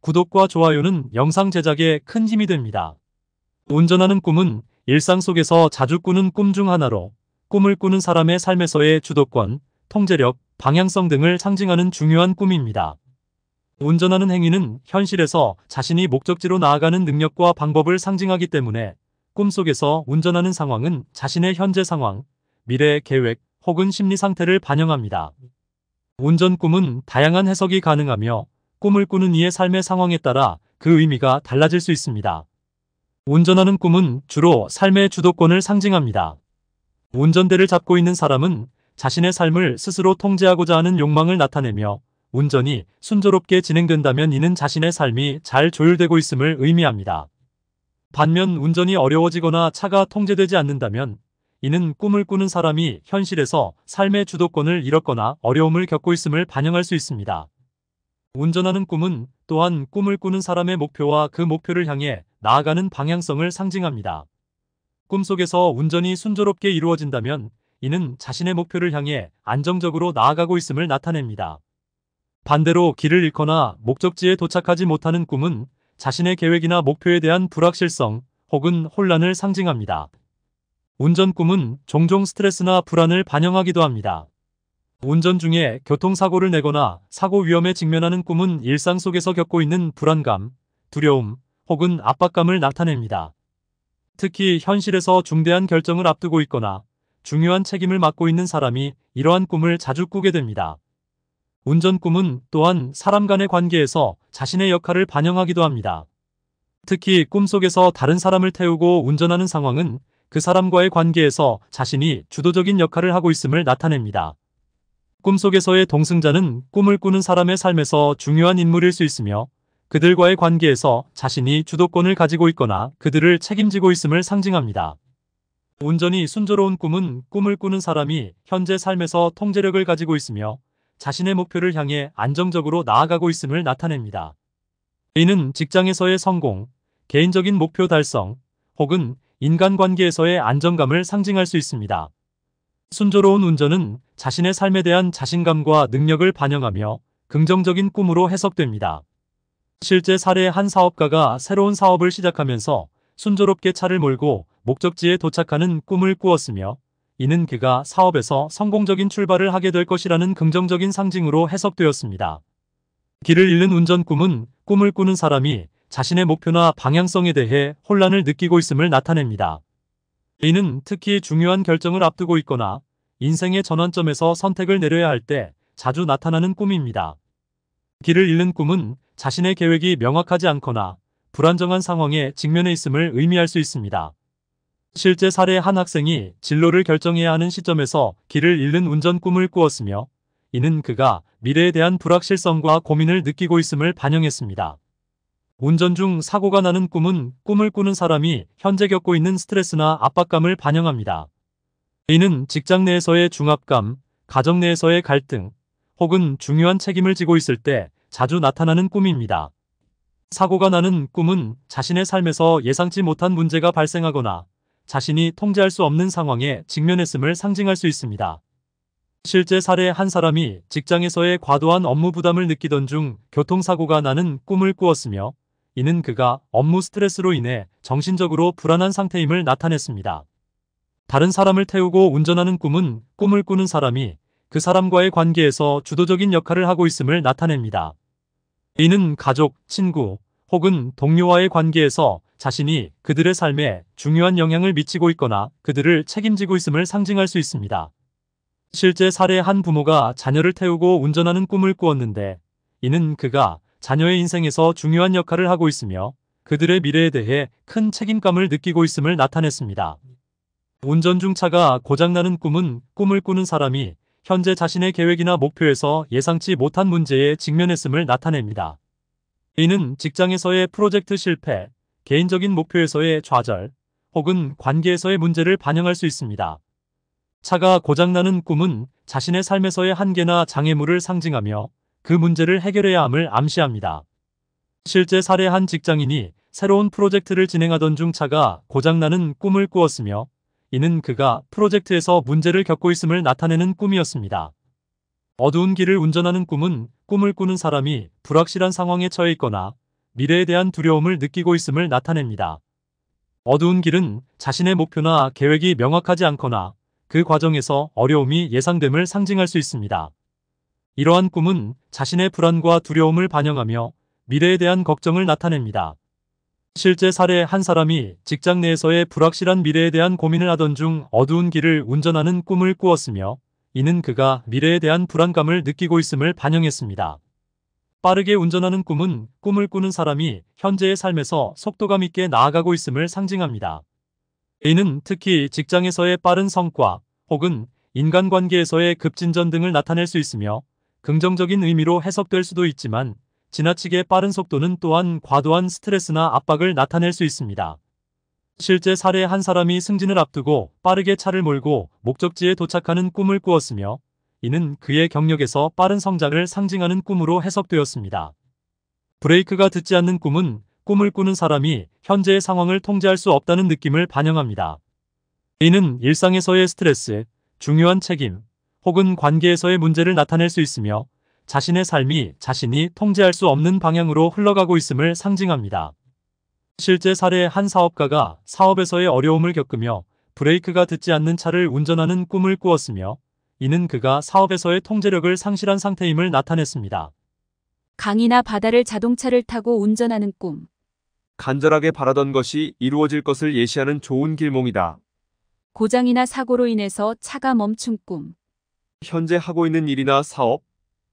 구독과 좋아요는 영상 제작에 큰 힘이 됩니다. 운전하는 꿈은 일상 속에서 자주 꾸는 꿈 중 하나로 꿈을 꾸는 사람의 삶에서의 주도권, 통제력, 방향성 등을 상징하는 중요한 꿈입니다. 운전하는 행위는 현실에서 자신이 목적지로 나아가는 능력과 방법을 상징하기 때문에 꿈속에서 운전하는 상황은 자신의 현재 상황, 미래 의 계획 혹은 심리 상태를 반영합니다. 운전 꿈은 다양한 해석이 가능하며 꿈을 꾸는 이의 삶의 상황에 따라 그 의미가 달라질 수 있습니다. 운전하는 꿈은 주로 삶의 주도권을 상징합니다. 운전대를 잡고 있는 사람은 자신의 삶을 스스로 통제하고자 하는 욕망을 나타내며 운전이 순조롭게 진행된다면 이는 자신의 삶이 잘 조율되고 있음을 의미합니다. 반면 운전이 어려워지거나 차가 통제되지 않는다면 이는 꿈을 꾸는 사람이 현실에서 삶의 주도권을 잃었거나 어려움을 겪고 있음을 반영할 수 있습니다. 운전하는 꿈은 또한 꿈을 꾸는 사람의 목표와 그 목표를 향해 나아가는 방향성을 상징합니다. 꿈속에서 운전이 순조롭게 이루어진다면 이는 자신의 목표를 향해 안정적으로 나아가고 있음을 나타냅니다. 반대로 길을 잃거나 목적지에 도착하지 못하는 꿈은 자신의 계획이나 목표에 대한 불확실성 혹은 혼란을 상징합니다. 운전 꿈은 종종 스트레스나 불안을 반영하기도 합니다. 운전 중에 교통사고를 내거나 사고 위험에 직면하는 꿈은 일상 속에서 겪고 있는 불안감, 두려움 혹은 압박감을 나타냅니다. 특히 현실에서 중대한 결정을 앞두고 있거나 중요한 책임을 맡고 있는 사람이 이러한 꿈을 자주 꾸게 됩니다. 운전 꿈은 또한 사람 간의 관계에서 자신의 역할을 반영하기도 합니다. 특히 꿈속에서 다른 사람을 태우고 운전하는 상황은 그 사람과의 관계에서 자신이 주도적인 역할을 하고 있음을 나타냅니다. 꿈속에서의 동승자는 꿈을 꾸는 사람의 삶에서 중요한 인물일 수 있으며 그들과의 관계에서 자신이 주도권을 가지고 있거나 그들을 책임지고 있음을 상징합니다. 온전히 순조로운 꿈은 꿈을 꾸는 사람이 현재 삶에서 통제력을 가지고 있으며 자신의 목표를 향해 안정적으로 나아가고 있음을 나타냅니다. 이는 직장에서의 성공, 개인적인 목표 달성, 혹은 인간관계에서의 안정감을 상징할 수 있습니다. 순조로운 운전은 자신의 삶에 대한 자신감과 능력을 반영하며 긍정적인 꿈으로 해석됩니다. 실제 사례의 한 사업가가 새로운 사업을 시작하면서 순조롭게 차를 몰고 목적지에 도착하는 꿈을 꾸었으며 이는 그가 사업에서 성공적인 출발을 하게 될 것이라는 긍정적인 상징으로 해석되었습니다. 길을 잃는 운전 꿈은 꿈을 꾸는 사람이 자신의 목표나 방향성에 대해 혼란을 느끼고 있음을 나타냅니다. 이는 특히 중요한 결정을 앞두고 있거나 인생의 전환점에서 선택을 내려야 할 때 자주 나타나는 꿈입니다. 길을 잃는 꿈은 자신의 계획이 명확하지 않거나 불안정한 상황에 직면해 있음을 의미할 수 있습니다. 실제 사례 한 학생이 진로를 결정해야 하는 시점에서 길을 잃는 운전 꿈을 꾸었으며 이는 그가 미래에 대한 불확실성과 고민을 느끼고 있음을 반영했습니다. 운전 중 사고가 나는 꿈은 꿈을 꾸는 사람이 현재 겪고 있는 스트레스나 압박감을 반영합니다. 이는 직장 내에서의 중압감, 가정 내에서의 갈등, 혹은 중요한 책임을 지고 있을 때 자주 나타나는 꿈입니다. 사고가 나는 꿈은 자신의 삶에서 예상치 못한 문제가 발생하거나 자신이 통제할 수 없는 상황에 직면했음을 상징할 수 있습니다. 실제 사례 한 사람이 직장에서의 과도한 업무 부담을 느끼던 중 교통사고가 나는 꿈을 꾸었으며 이는 그가 업무 스트레스로 인해 정신적으로 불안한 상태임을 나타냈습니다. 다른 사람을 태우고 운전하는 꿈은 꿈을 꾸는 사람이 그 사람과의 관계에서 주도적인 역할을 하고 있음을 나타냅니다. 이는 가족, 친구 혹은 동료와의 관계에서 자신이 그들의 삶에 중요한 영향을 미치고 있거나 그들을 책임지고 있음을 상징할 수 있습니다. 실제 사례 한 부모가 자녀를 태우고 운전하는 꿈을 꾸었는데 이는 그가 자녀의 인생에서 중요한 역할을 하고 있으며 그들의 미래에 대해 큰 책임감을 느끼고 있음을 나타냈습니다. 운전 중 차가 고장나는 꿈은 꿈을 꾸는 사람이 현재 자신의 계획이나 목표에서 예상치 못한 문제에 직면했음을 나타냅니다. 이는 직장에서의 프로젝트 실패, 개인적인 목표에서의 좌절, 혹은 관계에서의 문제를 반영할 수 있습니다. 차가 고장나는 꿈은 자신의 삶에서의 한계나 장애물을 상징하며 그 문제를 해결해야 함을 암시합니다. 실제 사례한 직장인이 새로운 프로젝트를 진행하던 중 차가 고장나는 꿈을 꾸었으며 이는 그가 프로젝트에서 문제를 겪고 있음을 나타내는 꿈이었습니다. 어두운 길을 운전하는 꿈은 꿈을 꾸는 사람이 불확실한 상황에 처해 있거나 미래에 대한 두려움을 느끼고 있음을 나타냅니다. 어두운 길은 자신의 목표나 계획이 명확하지 않거나 그 과정에서 어려움이 예상됨을 상징할 수 있습니다. 이러한 꿈은 자신의 불안과 두려움을 반영하며 미래에 대한 걱정을 나타냅니다. 실제 사례 한 사람이 직장 내에서의 불확실한 미래에 대한 고민을 하던 중 어두운 길을 운전하는 꿈을 꾸었으며 이는 그가 미래에 대한 불안감을 느끼고 있음을 반영했습니다. 빠르게 운전하는 꿈은 꿈을 꾸는 사람이 현재의 삶에서 속도감 있게 나아가고 있음을 상징합니다. 이는 특히 직장에서의 빠른 성과 혹은 인간관계에서의 급진전 등을 나타낼 수 있으며 긍정적인 의미로 해석될 수도 있지만 지나치게 빠른 속도는 또한 과도한 스트레스나 압박을 나타낼 수 있습니다. 실제 사례 한 사람이 승진을 앞두고 빠르게 차를 몰고 목적지에 도착하는 꿈을 꾸었으며 이는 그의 경력에서 빠른 성장을 상징하는 꿈으로 해석되었습니다. 브레이크가 듣지 않는 꿈은 꿈을 꾸는 사람이 현재의 상황을 통제할 수 없다는 느낌을 반영합니다. 이는 일상에서의 스트레스, 중요한 책임, 혹은 관계에서의 문제를 나타낼 수 있으며 자신의 삶이 자신이 통제할 수 없는 방향으로 흘러가고 있음을 상징합니다. 실제 사례의 한 사업가가 사업에서의 어려움을 겪으며 브레이크가 듣지 않는 차를 운전하는 꿈을 꾸었으며 이는 그가 사업에서의 통제력을 상실한 상태임을 나타냈습니다. 강이나 바다를 자동차를 타고 운전하는 꿈. 간절하게 바라던 것이 이루어질 것을 예시하는 좋은 길몽이다. 고장이나 사고로 인해서 차가 멈춘 꿈. 현재 하고 있는 일이나 사업,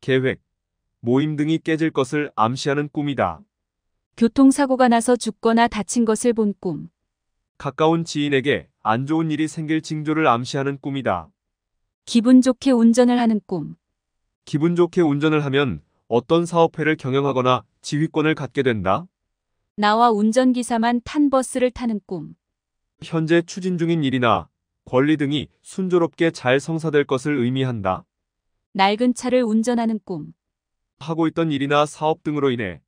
계획, 모임 등이 깨질 것을 암시하는 꿈이다. 교통사고가 나서 죽거나 다친 것을 본 꿈. 가까운 지인에게 안 좋은 일이 생길 징조를 암시하는 꿈이다. 기분 좋게 운전을 하는 꿈. 기분 좋게 운전을 하면 어떤 사업회를 경영하거나 지휘권을 갖게 된다. 나와 운전기사만 탄 버스를 타는 꿈. 현재 추진 중인 일이나 권리 등이 순조롭게 잘 성사될 것을 의미한다. 낡은 차를 운전하는 꿈. 하고 있던 일이나 사업 등으로 인해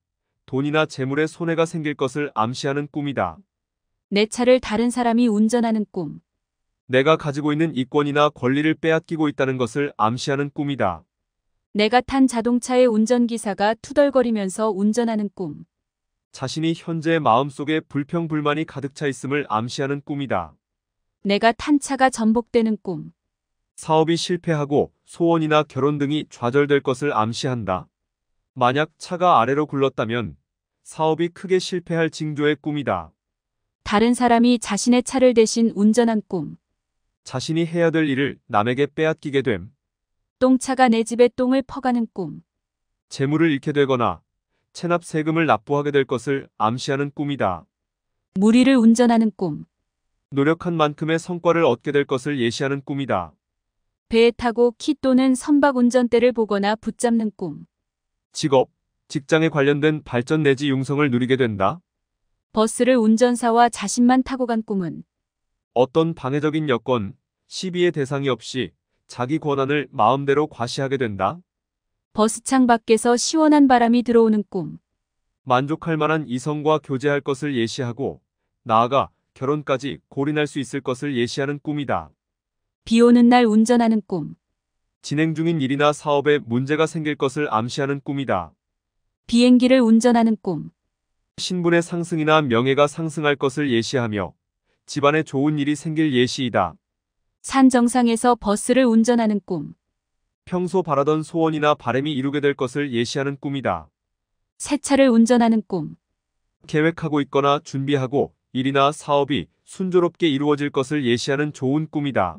돈이나 재물에 손해가 생길 것을 암시하는 꿈이다. 내 차를 다른 사람이 운전하는 꿈. 내가 가지고 있는 이권이나 권리를 빼앗기고 있다는 것을 암시하는 꿈이다. 내가 탄 자동차의 운전기사가 투덜거리면서 운전하는 꿈. 자신이 현재 마음속에 불평불만이 가득 차 있음을 암시하는 꿈이다. 내가 탄 차가 전복되는 꿈. 사업이 실패하고 소원이나 결혼 등이 좌절될 것을 암시한다. 만약 차가 아래로 굴렀다면 사업이 크게 실패할 징조의 꿈이다. 다른 사람이 자신의 차를 대신 운전한 꿈. 자신이 해야 될 일을 남에게 빼앗기게 됨. 똥차가 내 집에 똥을 퍼가는 꿈. 재물을 잃게 되거나 체납 세금을 납부하게 될 것을 암시하는 꿈이다. 무리를 운전하는 꿈. 노력한 만큼의 성과를 얻게 될 것을 예시하는 꿈이다. 배에 타고 키 또는 선박 운전대를 보거나 붙잡는 꿈. 직업, 직장에 관련된 발전 내지 융성을 누리게 된다. 버스를 운전사와 자신만 타고 간 꿈은 어떤 방해적인 여건, 시비의 대상이 없이 자기 권한을 마음대로 과시하게 된다. 버스창 밖에서 시원한 바람이 들어오는 꿈. 만족할 만한 이성과 교제할 것을 예시하고 나아가 결혼까지 골인할 수 있을 것을 예시하는 꿈이다. 비 오는 날 운전하는 꿈. 진행 중인 일이나 사업에 문제가 생길 것을 암시하는 꿈이다. 비행기를 운전하는 꿈. 신분의 상승이나 명예가 상승할 것을 예시하며 집안에 좋은 일이 생길 예시이다. 산 정상에서 버스를 운전하는 꿈. 평소 바라던 소원이나 바램이 이루게 될 것을 예시하는 꿈이다. 새 차를 운전하는 꿈. 계획하고 있거나 준비하고 일이나 사업이 순조롭게 이루어질 것을 예시하는 좋은 꿈이다.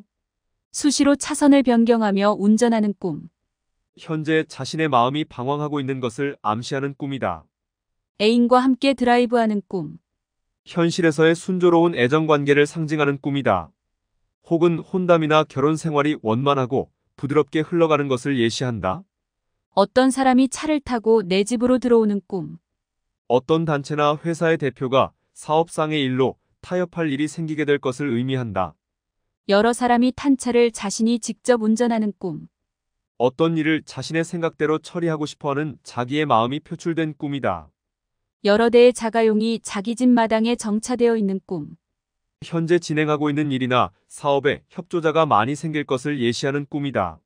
수시로 차선을 변경하며 운전하는 꿈. 현재 자신의 마음이 방황하고 있는 것을 암시하는 꿈이다. 애인과 함께 드라이브하는 꿈. 현실에서의 순조로운 애정관계를 상징하는 꿈이다. 혹은 혼담이나 결혼 생활이 원만하고 부드럽게 흘러가는 것을 예시한다. 어떤 사람이 차를 타고 내 집으로 들어오는 꿈. 어떤 단체나 회사의 대표가 사업상의 일로 타협할 일이 생기게 될 것을 의미한다. 여러 사람이 탄 차를 자신이 직접 운전하는 꿈. 어떤 일을 자신의 생각대로 처리하고 싶어하는 자기의 마음이 표출된 꿈이다. 여러 대의 자가용이 자기 집 마당에 정차되어 있는 꿈. 현재 진행하고 있는 일이나 사업에 협조자가 많이 생길 것을 예시하는 꿈이다.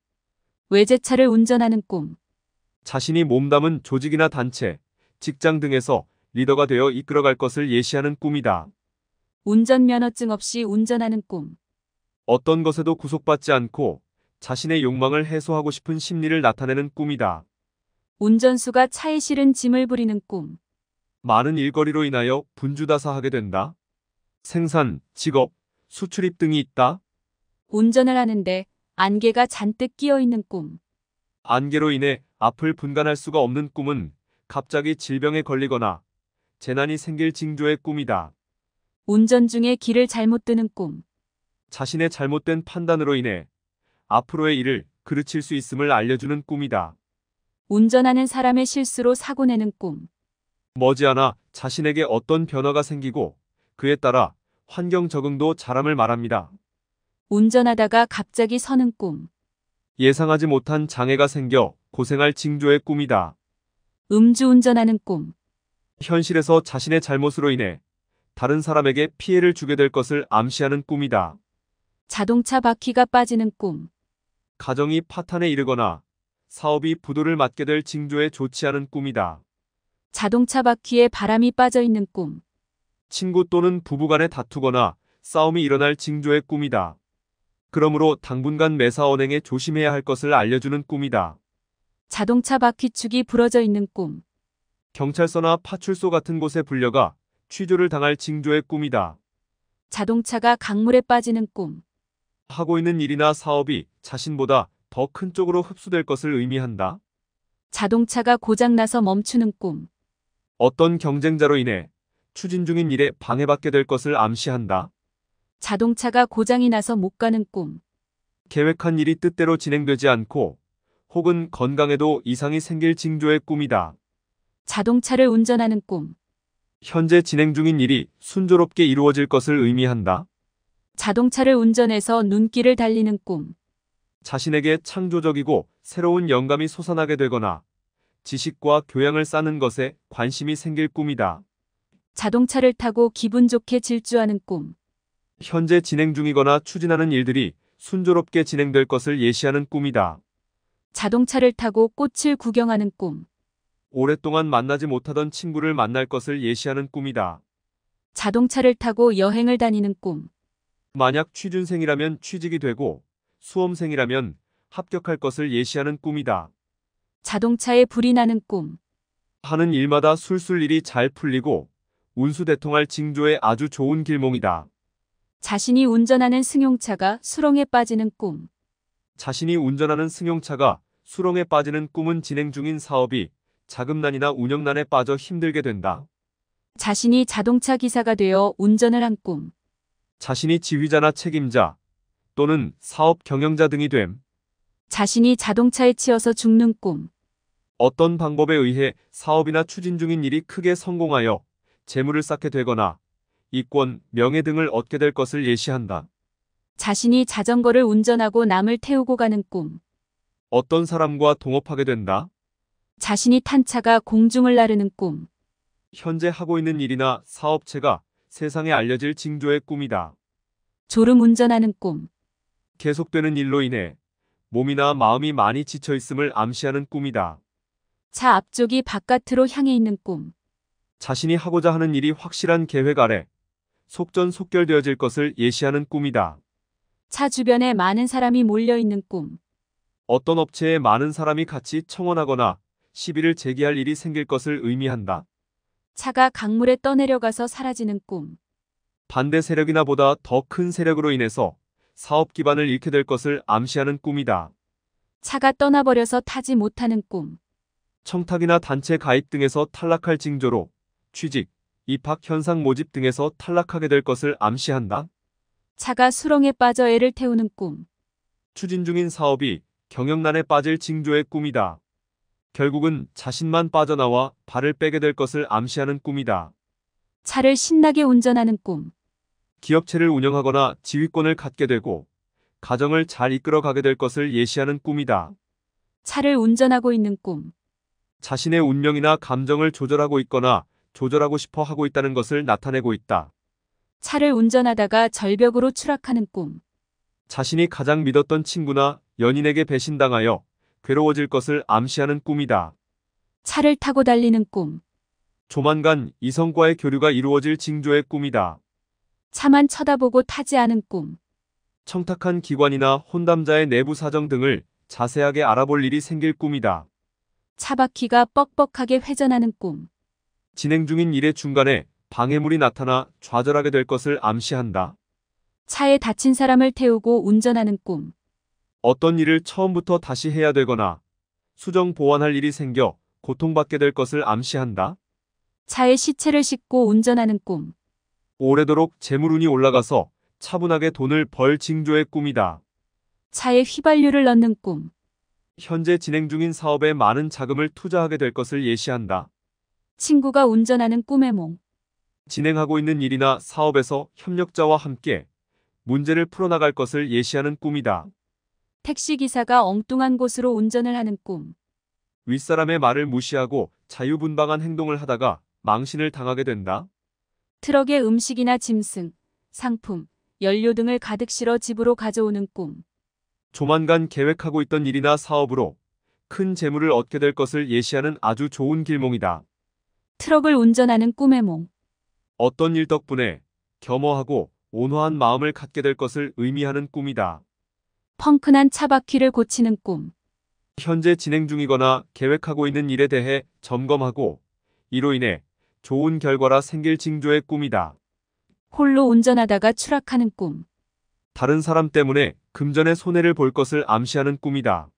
외제차를 운전하는 꿈. 자신이 몸담은 조직이나 단체, 직장 등에서 리더가 되어 이끌어갈 것을 예시하는 꿈이다. 운전면허증 없이 운전하는 꿈. 어떤 것에도 구속받지 않고 자신의 욕망을 해소하고 싶은 심리를 나타내는 꿈이다. 운전수가 차에 실은 짐을 부리는 꿈. 많은 일거리로 인하여 분주다사하게 된다. 생산, 직업, 수출입 등이 있다. 운전을 하는데 안개가 잔뜩 끼어 있는 꿈. 안개로 인해 앞을 분간할 수가 없는 꿈은 갑자기 질병에 걸리거나 재난이 생길 징조의 꿈이다. 운전 중에 길을 잘못 드는 꿈. 자신의 잘못된 판단으로 인해 앞으로의 일을 그르칠 수 있음을 알려주는 꿈이다. 운전하는 사람의 실수로 사고 내는 꿈. 머지않아 자신에게 어떤 변화가 생기고 그에 따라 환경 적응도 잘함을 말합니다. 운전하다가 갑자기 서는 꿈. 예상하지 못한 장애가 생겨 고생할 징조의 꿈이다. 음주운전하는 꿈. 현실에서 자신의 잘못으로 인해 다른 사람에게 피해를 주게 될 것을 암시하는 꿈이다. 자동차 바퀴가 빠지는 꿈. 가정이 파탄에 이르거나 사업이 부도를 맞게 될 징조에 좋지 않은 꿈이다. 자동차 바퀴에 바람이 빠져 있는 꿈. 친구 또는 부부 간에 다투거나 싸움이 일어날 징조의 꿈이다. 그러므로 당분간 매사 언행에 조심해야 할 것을 알려주는 꿈이다. 자동차 바퀴축이 부러져 있는 꿈. 경찰서나 파출소 같은 곳에 불려가 취조를 당할 징조의 꿈이다. 자동차가 강물에 빠지는 꿈. 하고 있는 일이나 사업이 자신보다 더 큰 쪽으로 흡수될 것을 의미한다. 자동차가 고장나서 멈추는 꿈. 어떤 경쟁자로 인해 추진 중인 일에 방해받게 될 것을 암시한다. 자동차가 고장이 나서 못 가는 꿈. 계획한 일이 뜻대로 진행되지 않고 혹은 건강에도 이상이 생길 징조의 꿈이다. 자동차를 운전하는 꿈. 현재 진행 중인 일이 순조롭게 이루어질 것을 의미한다. 자동차를 운전해서 눈길을 달리는 꿈. 자신에게 창조적이고 새로운 영감이 솟아나게 되거나 지식과 교양을 쌓는 것에 관심이 생길 꿈이다. 자동차를 타고 기분 좋게 질주하는 꿈. 현재 진행 중이거나 추진하는 일들이 순조롭게 진행될 것을 예시하는 꿈이다. 자동차를 타고 꽃을 구경하는 꿈. 오랫동안 만나지 못하던 친구를 만날 것을 예시하는 꿈이다. 자동차를 타고 여행을 다니는 꿈. 만약 취준생이라면 취직이 되고 수험생이라면 합격할 것을 예시하는 꿈이다. 자동차에 불이 나는 꿈. 하는 일마다 술술 일이 잘 풀리고 운수대통할 징조에 아주 좋은 길몽이다. 자신이 운전하는 승용차가 수렁에 빠지는 꿈. 자신이 운전하는 승용차가 수렁에 빠지는 꿈은 진행 중인 사업이 자금난이나 운영난에 빠져 힘들게 된다. 자신이 자동차 기사가 되어 운전을 한 꿈. 자신이 지휘자나 책임자 또는 사업 경영자 등이 됨. 자신이 자동차에 치여서 죽는 꿈. 어떤 방법에 의해 사업이나 추진 중인 일이 크게 성공하여 재물을 쌓게 되거나 이권, 명예 등을 얻게 될 것을 예시한다. 자신이 자전거를 운전하고 남을 태우고 가는 꿈. 어떤 사람과 동업하게 된다. 자신이 탄 차가 공중을 나르는 꿈. 현재 하고 있는 일이나 사업체가 세상에 알려질 징조의 꿈이다. 졸음 운전하는 꿈. 계속되는 일로 인해 몸이나 마음이 많이 지쳐 있음을 암시하는 꿈이다. 차 앞쪽이 바깥으로 향해 있는 꿈. 자신이 하고자 하는 일이 확실한 계획 아래 속전속결되어질 것을 예시하는 꿈이다. 차 주변에 많은 사람이 몰려 있는 꿈. 어떤 업체에 많은 사람이 같이 청원하거나 시비를 제기할 일이 생길 것을 의미한다. 차가 강물에 떠내려가서 사라지는 꿈. 반대 세력이나 보다 더 큰 세력으로 인해서 사업 기반을 잃게 될 것을 암시하는 꿈이다. 차가 떠나버려서 타지 못하는 꿈. 청탁이나 단체 가입 등에서 탈락할 징조로 취직, 입학 현상 모집 등에서 탈락하게 될 것을 암시한다. 차가 수렁에 빠져 애를 태우는 꿈. 추진 중인 사업이 경영난에 빠질 징조의 꿈이다. 결국은 자신만 빠져나와 발을 빼게 될 것을 암시하는 꿈이다. 차를 신나게 운전하는 꿈. 기업체를 운영하거나 지휘권을 갖게 되고 가정을 잘 이끌어 가게 될 것을 예시하는 꿈이다. 차를 운전하고 있는 꿈. 자신의 운명이나 감정을 조절하고 있거나 조절하고 싶어 하고 있다는 것을 나타내고 있다. 차를 운전하다가 절벽으로 추락하는 꿈. 자신이 가장 믿었던 친구나 연인에게 배신당하여 괴로워질 것을 암시하는 꿈이다. 차를 타고 달리는 꿈. 조만간 이성과의 교류가 이루어질 징조의 꿈이다. 차만 쳐다보고 타지 않은 꿈. 청탁한 기관이나 혼담자의 내부 사정 등을 자세하게 알아볼 일이 생길 꿈이다. 차바퀴가 뻑뻑하게 회전하는 꿈. 진행 중인 일의 중간에 방해물이 나타나 좌절하게 될 것을 암시한다. 차에 다친 사람을 태우고 운전하는 꿈. 어떤 일을 처음부터 다시 해야 되거나 수정 보완할 일이 생겨 고통받게 될 것을 암시한다. 차의 시체를 싣고 운전하는 꿈. 오래도록 재물운이 올라가서 차분하게 돈을 벌 징조의 꿈이다. 차에 휘발유를 넣는 꿈. 현재 진행 중인 사업에 많은 자금을 투자하게 될 것을 예시한다. 친구가 운전하는 꿈의 몽. 진행하고 있는 일이나 사업에서 협력자와 함께 문제를 풀어나갈 것을 예시하는 꿈이다. 택시기사가 엉뚱한 곳으로 운전을 하는 꿈. 윗사람의 말을 무시하고 자유분방한 행동을 하다가 망신을 당하게 된다. 트럭에 음식이나 짐승, 상품, 연료 등을 가득 실어 집으로 가져오는 꿈. 조만간 계획하고 있던 일이나 사업으로 큰 재물을 얻게 될 것을 예시하는 아주 좋은 길몽이다. 트럭을 운전하는 꿈의 몽. 어떤 일 덕분에 겸허하고 온화한 마음을 갖게 될 것을 의미하는 꿈이다. 펑크난 차바퀴를 고치는 꿈. 현재 진행 중이거나 계획하고 있는 일에 대해 점검하고 이로 인해 좋은 결과라 생길 징조의 꿈이다. 홀로 운전하다가 추락하는 꿈. 다른 사람 때문에 금전의 손해를 볼 것을 암시하는 꿈이다.